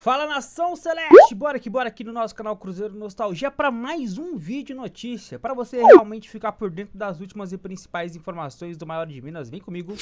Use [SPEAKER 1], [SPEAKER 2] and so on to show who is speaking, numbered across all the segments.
[SPEAKER 1] Fala nação celeste, bora que bora aqui no nosso canal Cruzeiro Nostalgia para mais um vídeo notícia. Para você realmente ficar por dentro das últimas e principais informações do maior de Minas, vem comigo.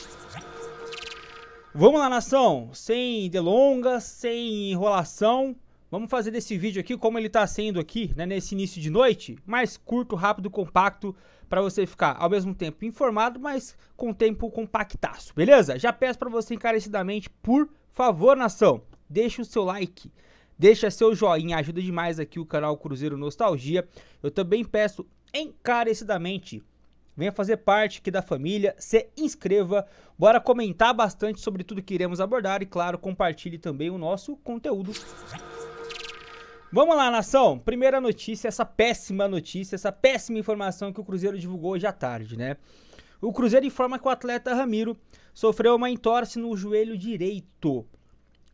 [SPEAKER 1] Vamos lá nação, sem delongas, sem enrolação, vamos fazer desse vídeo aqui como ele está sendo aqui, né, nesse início de noite, mais curto, rápido, compacto, para você ficar ao mesmo tempo informado, mas com tempo compactaço, beleza? Já peço para você encarecidamente, por favor, nação, deixa o seu like, deixa seu joinha, ajuda demais aqui o canal Cruzeiro Nostalgia. Eu também peço encarecidamente, venha fazer parte aqui da família, se inscreva, bora comentar bastante sobre tudo que iremos abordar e claro, compartilhe também o nosso conteúdo. Vamos lá, nação. Primeira notícia, essa péssima notícia, essa péssima informação que o Cruzeiro divulgou hoje à tarde, né? O Cruzeiro informa que o atleta Ramiro sofreu uma entorse no joelho direito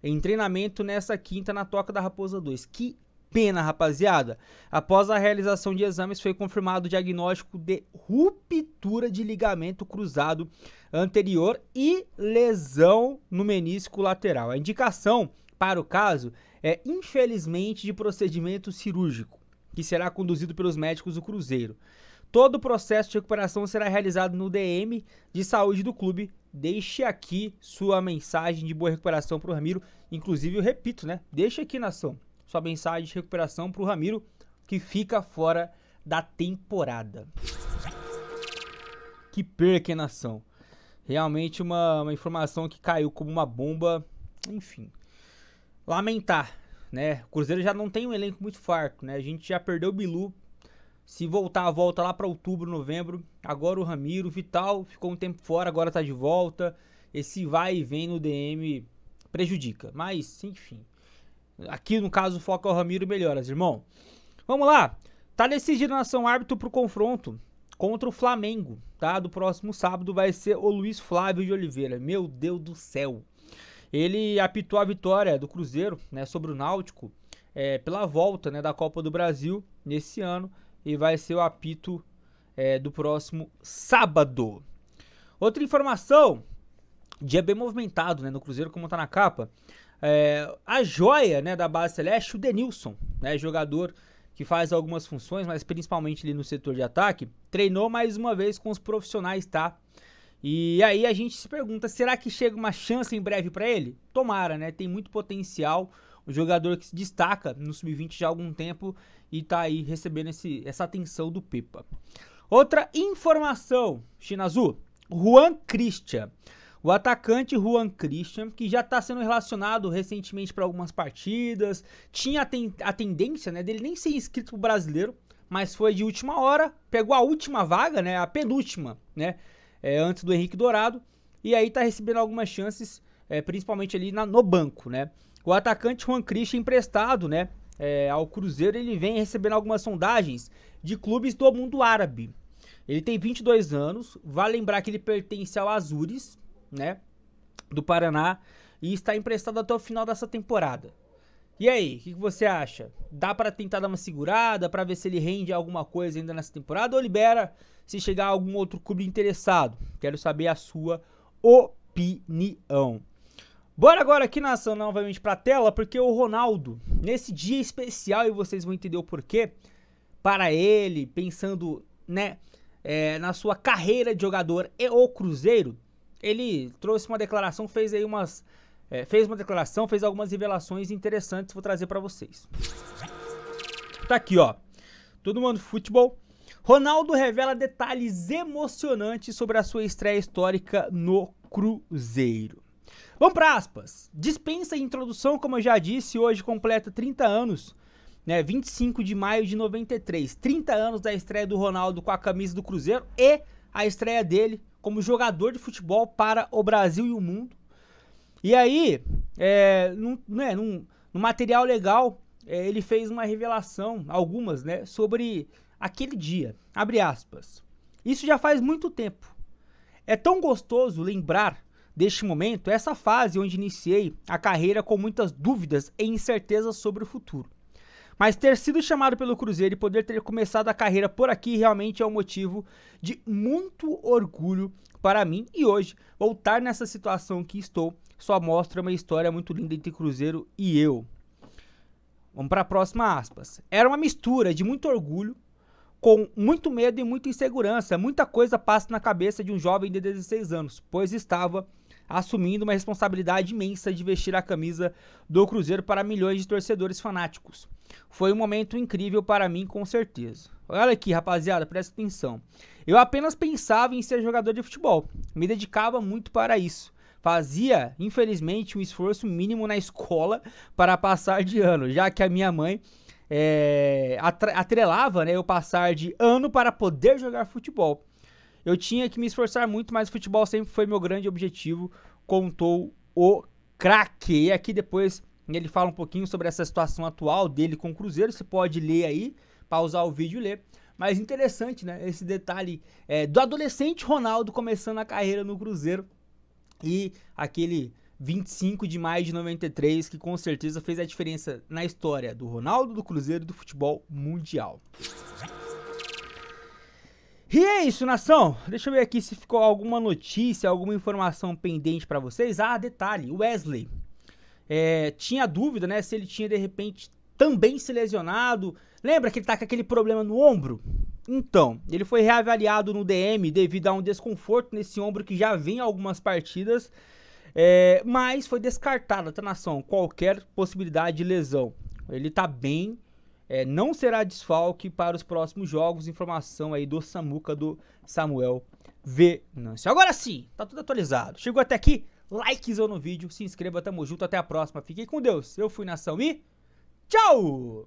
[SPEAKER 1] em treinamento nessa quinta na Toca da Raposa 2. Que pena, rapaziada. Após a realização de exames, foi confirmado o diagnóstico de ruptura de ligamento cruzado anterior e lesão no menisco lateral. A indicação para o caso é, infelizmente, de procedimento cirúrgico, que será conduzido pelos médicos do Cruzeiro. Todo o processo de recuperação será realizado no DM de saúde do clube. Deixe aqui sua mensagem de boa recuperação para o Ramiro. Inclusive, eu repito, né? Deixe aqui, nação, sua mensagem de recuperação para o Ramiro, que fica fora da temporada. Que perca, hein, nação. Realmente uma, uma informação que caiu como uma bomba. Enfim. Lamentar, né? O Cruzeiro já não tem um elenco muito farto, né? A gente já perdeu o Bilu se voltar, volta lá para outubro, novembro. Agora o Ramiro, Vital ficou um tempo fora, agora tá de volta. Esse vai e vem no DM prejudica. Mas, enfim. Aqui no caso, o foco é o Ramiro melhoras, irmão. Vamos lá. Tá decidido nação árbitro pro confronto contra o Flamengo, tá? Do próximo sábado vai ser o Luiz Flávio de Oliveira. Meu Deus do céu. Ele apitou a vitória do Cruzeiro, né, sobre o Náutico, é, pela volta, né, da Copa do Brasil nesse ano e vai ser o apito é, do próximo sábado. Outra informação, dia bem movimentado, né, no Cruzeiro, como tá na capa. É, a joia, né, da base celeste, o Denilson, né, jogador que faz algumas funções, mas principalmente ali no setor de ataque, treinou mais uma vez com os profissionais, tá? E aí a gente se pergunta, será que chega uma chance em breve para ele? Tomara, né? Tem muito potencial um jogador que se destaca no sub-20 já há algum tempo e está aí recebendo esse, essa atenção do Pepa. Outra informação, China Azul, Juan Christian. O atacante Juan Christian, que já está sendo relacionado recentemente para algumas partidas, tinha a tendência né, dele nem ser inscrito pro brasileiro, mas foi de última hora, pegou a última vaga, né, a penúltima, né, é, antes do Henrique Dourado, e aí está recebendo algumas chances, é, principalmente ali na, no banco, né. O atacante Juan Cristian emprestado, né, é, ao Cruzeiro, ele vem recebendo algumas sondagens de clubes do mundo árabe. Ele tem 22 anos, vale lembrar que ele pertence ao Azures, né, do Paraná, e está emprestado até o final dessa temporada. E aí, o que, que, você acha? Dá para tentar dar uma segurada para ver se ele rende alguma coisa ainda nessa temporada ou libera se chegar algum outro clube interessado? Quero saber a sua opinião. Bora agora aqui na ação novamente para a tela, porque o Ronaldo, nesse dia especial, e vocês vão entender o porquê, para ele, pensando né, é, na sua carreira de jogador e o Cruzeiro, ele trouxe uma declaração, fez aí umas. É, fez uma declaração, fez algumas revelações interessantes, vou trazer para vocês. Tá aqui, ó. Todo mundo futebol. Ronaldo revela detalhes emocionantes sobre a sua estreia histórica no Cruzeiro. Vamos para aspas. Dispensa introdução, como eu já disse, hoje completa 30 anos, né? 25 de maio de 93. 30 anos da estreia do Ronaldo com a camisa do Cruzeiro e a estreia dele como jogador de futebol para o Brasil e o mundo. E aí, é, num, né, num, material legal, é, ele fez uma revelação, algumas, né, sobre aquele dia. Abre aspas. Isso já faz muito tempo. É tão gostoso lembrar deste momento, é essa fase onde iniciei a carreira com muitas dúvidas e incertezas sobre o futuro. Mas ter sido chamado pelo Cruzeiro e poder ter começado a carreira por aqui realmente é um motivo de muito orgulho para mim. E hoje, voltar nessa situação que estou só mostra uma história muito linda entre Cruzeiro e eu. Vamos para a próxima aspas. Era uma mistura de muito orgulho com muito medo e muita insegurança. Muita coisa passa na cabeça de um jovem de 16 anos, pois estava assumindo uma responsabilidade imensa de vestir a camisa do Cruzeiro para milhões de torcedores fanáticos. Foi um momento incrível para mim, com certeza. Olha aqui, rapaziada, presta atenção. Eu apenas pensava em ser jogador de futebol, me dedicava muito para isso. Fazia, infelizmente, um esforço mínimo na escola para passar de ano, já que a minha mãe é, atrelava né, eu passar de ano para poder jogar futebol. Eu tinha que me esforçar muito, mas o futebol sempre foi meu grande objetivo, contou o craque. E aqui depois ele fala um pouquinho sobre essa situação atual dele com o Cruzeiro. Você pode ler aí, pausar o vídeo e ler. Mas interessante, né? Esse detalhe é, do adolescente Ronaldo começando a carreira no Cruzeiro e aquele 25 de maio de 93 que com certeza fez a diferença na história do Ronaldo, do Cruzeiro e do futebol mundial. E é isso, nação. Deixa eu ver aqui se ficou alguma notícia, alguma informação pendente para vocês. Ah, detalhe, Wesley. É, tinha dúvida, né, se ele tinha de repente também se lesionado. Lembra que ele tá com aquele problema no ombro? Então, ele foi reavaliado no DM devido a um desconforto nesse ombro que já vem algumas partidas, é, mas foi descartada, tá nação, qualquer possibilidade de lesão. Ele tá bem, é, não será desfalque para os próximos jogos. Informação aí do Samuca do Samuel Venâncio. Agora sim, tá tudo atualizado. Chegou até aqui, likezão no vídeo, se inscreva, tamo junto, até a próxima. Fiquem com Deus. Eu fui Nação e tchau!